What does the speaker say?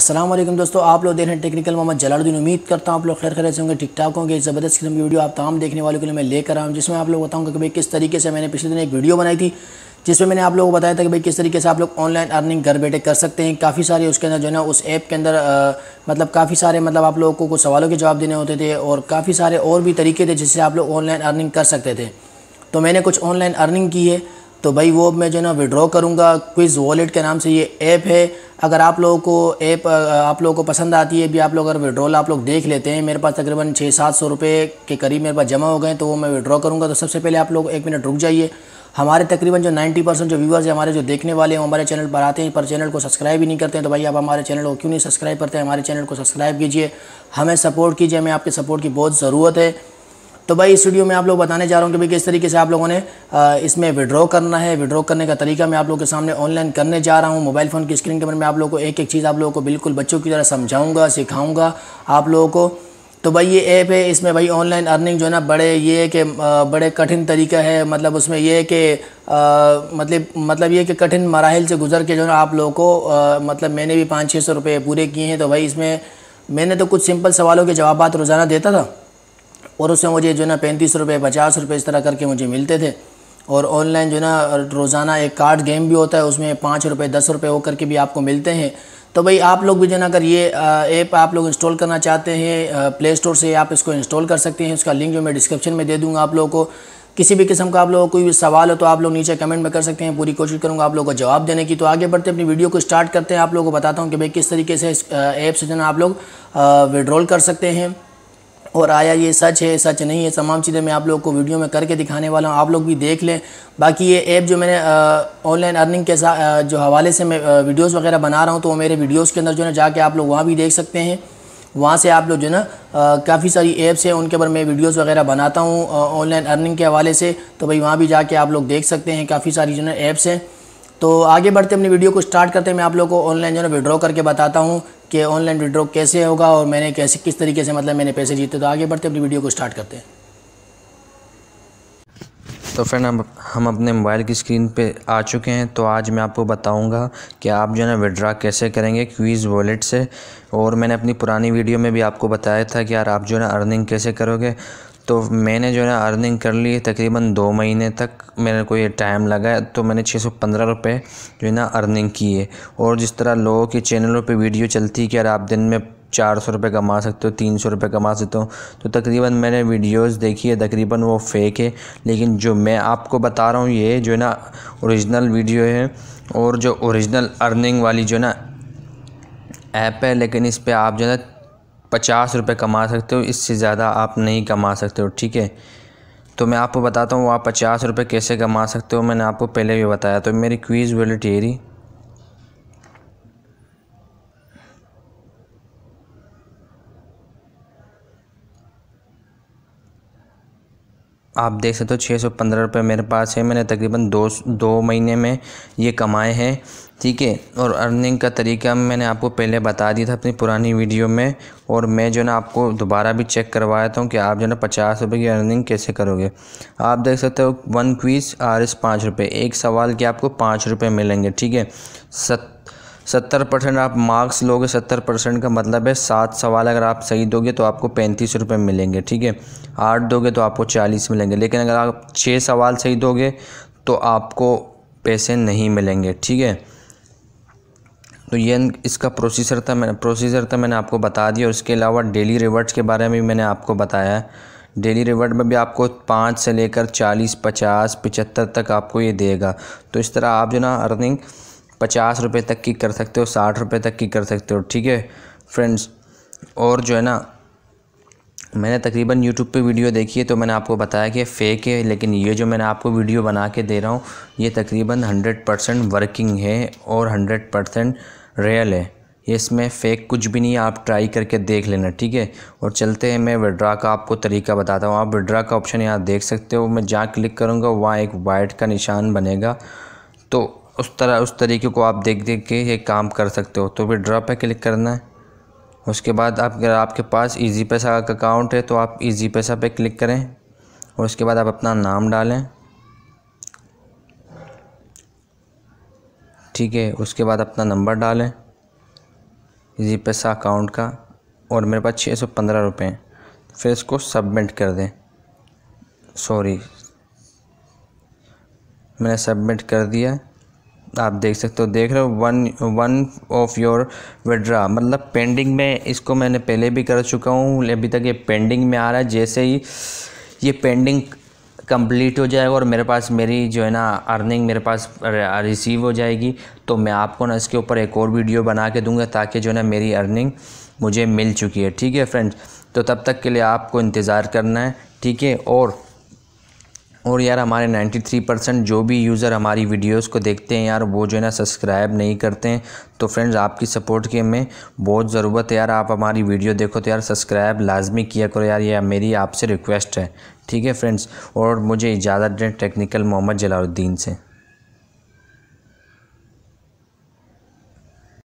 असलम दोस्तों आप लोग देख रहे हैं टेक्निकल मोहम्मद जलालुद्दीन उम्मीद करता हूँ आप लोग खैर खैर से होंगे ठीक ठाक होंगे ज़बरदस्त किस्म की वीडियो आप तमाम देखने वालों के लिए मैं लेकर आऊँ जिसमें आप लोग बताऊँगा कि भाई किस तरीके से मैंने पिछले दिन एक वीडियो बनाई थी जिसमें मैंने आप लोगों को बताया था कि भाई किस तरीके से आप लोग ऑनलाइन अर्निंग घर बैठे कर सकते हैं काफ़ी सारे उसके अंदर जो है ना उस ऐप के अंदर मतलब काफ़ी सारे मतलब आप लोगों को कुछ सवालों के जवाब देने होते थे और काफ़ी सारे और भी तरीके थे जिससे आप लोग ऑनलाइन अर्निंग कर सकते थे तो मैंने कुछ ऑनलाइन अर्निंग की है तो भाई वो मैं जो है ना विड्रॉ करूँगा क्विज़ वॉलेट के नाम से ये ऐप है अगर आप लोगों को ऐप आप लोगों को पसंद आती है भी आप लोग अगर विड्रॉल आप लोग देख लेते हैं मेरे पास तकरीबन छः सात सौ रुपये के करीब मेरे पास जमा हो गए तो वो मैं विड्रॉ करूँगा तो सबसे पहले आप लोग एक मिनट रुक जाइए हमारे तकरीबन जो 90 परसेंट जो व्यूवर्स हैं हमारे जो देखने वाले हैं हमारे चैनल पर आते हैं पर चैनल को सब्सक्राइब ही नहीं करते हैं तो भाई आप हमारे चैनल को क्यों नहीं सब्सक्राइब करते हैं हमारे चैनल को सब्सक्राइब कीजिए हमें सपोर्ट कीजिए हमें आपके सपोर्ट की बहुत ज़रूरत है तो भाई इस वीडियो में आप लोग बताने जा रहा हूँ कि भाई किस तरीके से आप लोगों ने इसमें विड्रॉ करना है विड्रॉ करने का तरीका मैं आप लोग के सामने ऑनलाइन करने जा रहा हूँ मोबाइल फ़ोन की स्क्रीन के बारे में आप लोग को एक एक चीज़ आप लोगों को बिल्कुल बच्चों की तरह समझाऊँगा सिखाऊँगा आप लोगों को तो भाई ये ऐप है इसमें भाई ऑनलाइन अर्निंग जो है ना बड़े ये है कि बड़े कठिन तरीका है मतलब उसमें ये है कि मतलब मतलब ये कि कठिन मराहल से गुजर के जो है ना आप लोगों को आ, मतलब मैंने भी पाँच छः सौ रुपये पूरे किए हैं तो भाई इसमें मैंने तो कुछ सिंपल सवालों के जवाब रोज़ाना देता था और उससे मुझे जो है ना पैंतीस रुपये पचास रुपये इस तरह करके मुझे मिलते थे और ऑनलाइन जो ना रोज़ाना एक कार्ड गेम भी होता है उसमें पाँच रुपये दस रुपये होकर के भी आपको मिलते हैं तो भाई आप लोग भी जो ना अगर ये ऐप आप लोग इंस्टॉल करना चाहते हैं प्ले स्टोर से आप इसको इंस्टॉल कर सकते हैं उसका लिंक जो मैं डिस्क्रिप्शन में दे दूँगा आप लोगों को किसी भी किस्म का आप लोगों को कोई भी सवाल हो तो आप लोग नीचे कमेंट में कर सकते हैं पूरी कोशिश करूँगा आप लोगों को जवाब देने की तो आगे बढ़ते अपनी वीडियो को स्टार्ट करते हैं आप लोगों को बताता हूँ कि भाई किस तरीके से इस ऐप से जो ना आप लोग विड्रॉल कर सकते हैं और आया ये सच है सच नहीं है तमाम चीज़ें मैं आप लोग को वीडियो में करके दिखाने वाला हूँ आप लोग भी देख लें बाकी ये ऐप जो मैंने ऑनलाइन अर्निंग के साथ जो हवाले से मैं वीडियोस वगैरह बना रहा हूँ तो वो मेरे वीडियोस के अंदर जो है जाके आप लोग वहाँ भी देख सकते हैं वहाँ से आप लोग जो है ना काफ़ी सारी ऐप्स हैं उनके ऊपर मैं वीडियोज़ वगैरह बनाता हूँ ऑनलाइन अर्निंग के हवाले से तो भाई वहाँ भी जाके आप लोग देख सकते हैं काफ़ी सारी जो है ऐप्स हैं तो आगे बढ़ते अपनी वीडियो को स्टार्ट करते हैं मैं आप लोगों को ऑनलाइन जो है विड्रॉ करके बताता हूँ कि ऑनलाइन विड्रॉ कैसे होगा और मैंने कैसे किस तरीके से मतलब मैंने पैसे जीते तो आगे बढ़ते अपनी वीडियो को स्टार्ट करते हैं तो फ्रेंड अब हम अपने मोबाइल की स्क्रीन पे आ चुके हैं तो आज मैं आपको बताऊंगा कि आप जो है ना विड्रा कैसे करेंगे क्वीज़ वॉलेट से और मैंने अपनी पुरानी वीडियो में भी आपको बताया था कि यार आप जो है ना अर्निंग कैसे करोगे तो मैंने जो है ना अर्निंग कर ली तकरीबन दो महीने तक मेरे को ये टाइम लगा तो मैंने छः सौ पंद्रह रुपये जो है ना अर्निंग की है और जिस तरह लोगों के चैनलों पे वीडियो चलती है कि यार आप दिन में चार सौ रुपये कमा सकते हो तीन सौ रुपये कमा सकते हो तो तकरीबन मैंने वीडियोस देखी है तकरीबन वो फेक है लेकिन जो मैं आपको बता रहा हूँ ये जो है ना औरिजिनल वीडियो है और जो औरिजिनल अर्निंग वाली जो है ना ऐप है लेकिन इस पर आप जो है ना पचास रुपये कमा सकते हो इससे ज़्यादा आप नहीं कमा सकते हो ठीक है तो मैं आपको बताता हूँ आप पचास रुपये कैसे कमा सकते हो मैंने आपको पहले भी बताया तो मेरी क्वीज़ वैलिट यही रही आप देख सकते हो छः सौ पंद्रह रुपये मेरे पास है मैंने तकरीबन दो दो महीने में ये कमाए हैं ठीक है और अर्निंग का तरीका मैंने आपको पहले बता दिया था अपनी पुरानी वीडियो में और मैं जो ना आपको दोबारा भी चेक करवाता हूँ कि आप जो ना पचास रुपये की अर्निंग कैसे करोगे आप देख सकते हो वन क्वीज़ आर एस पाँच रुपये एक सवाल के आपको पाँच रुपये मिलेंगे ठीक है सत सत्तर परसेंट आप मार्क्स लोगे सत्तर परसेंट का मतलब है सात सवाल अगर आप सही दोगे तो आपको पैंतीस रुपये मिलेंगे ठीक है आठ दोगे तो आपको चालीस मिलेंगे लेकिन अगर आप छः सवाल सही दोगे तो आपको पैसे नहीं मिलेंगे ठीक है तो ये इसका प्रोसीजर था मैंने प्रोसीजर था मैंने आपको बता दिया उसके अलावा डेली रिवर्ट्स के बारे में भी मैंने आपको बताया है डेली रिवर्ट में भी आपको पाँच से लेकर चालीस पचास पचहत्तर तक आपको ये देगा तो इस तरह आप जो ना अर्निंग पचास रुपये तक की कर सकते हो साठ रुपये तक की कर सकते हो ठीक है फ्रेंड्स और जो है ना मैंने तकरीबन यूट्यूब पे वीडियो देखी है तो मैंने आपको बताया कि फ़ेक है लेकिन ये जो मैंने आपको वीडियो बना के दे रहा हूँ ये तकरीबन हंड्रेड परसेंट वर्किंग है और हंड्रेड परसेंट रियल है ये इसमें फ़ेक कुछ भी नहीं है आप ट्राई करके देख लेना ठीक है और चलते हैं मैं विड्रा का आपको तरीका बताता हूँ आप विड्रा का ऑप्शन यहाँ देख सकते हो मैं जहाँ क्लिक करूँगा वहाँ एक वाइट का निशान बनेगा तो उस तरह उस तरीके को आप देख देख के ये काम कर सकते हो तो फिर ड्रॉ पे क्लिक करना है उसके बाद आप अगर आपके पास इजी पैसा का अकाउंट है तो आप इजी पैसा पे क्लिक करें और उसके बाद आप अपना नाम डालें ठीक है उसके बाद अपना नंबर डालें इजी पैसा अकाउंट का और मेरे पास छः सौ पंद्रह रुपये हैं फिर इसको सबमिट कर दें सॉरी मैंने सबमिट कर दिया आप देख सकते हो देख रहे हो one one of your withdraw मतलब पेंडिंग में इसको मैंने पहले भी कर चुका हूँ अभी तक ये पेंडिंग में आ रहा है जैसे ही ये पेंडिंग कंप्लीट हो जाएगा और मेरे पास मेरी जो है ना अर्निंग मेरे पास रिसीव हो जाएगी तो मैं आपको ना इसके ऊपर एक और वीडियो बना के दूंगा ताकि जो है ना मेरी अर्निंग मुझे मिल चुकी है ठीक है फ्रेंड्स तो तब तक के लिए आपको इंतज़ार करना है ठीक है और और यार हमारे 93 परसेंट जो भी यूज़र हमारी वीडियोस को देखते हैं यार वो जो है ना सब्सक्राइब नहीं करते हैं तो फ्रेंड्स आपकी सपोर्ट की हमें बहुत ज़रूरत है यार आप हमारी वीडियो देखो तो यार सब्सक्राइब लाजमी किया करो यार ये मेरी आपसे रिक्वेस्ट है ठीक है फ्रेंड्स और मुझे इजाज़त दें टेक्निकल मोहम्मद जलाउद्दीन से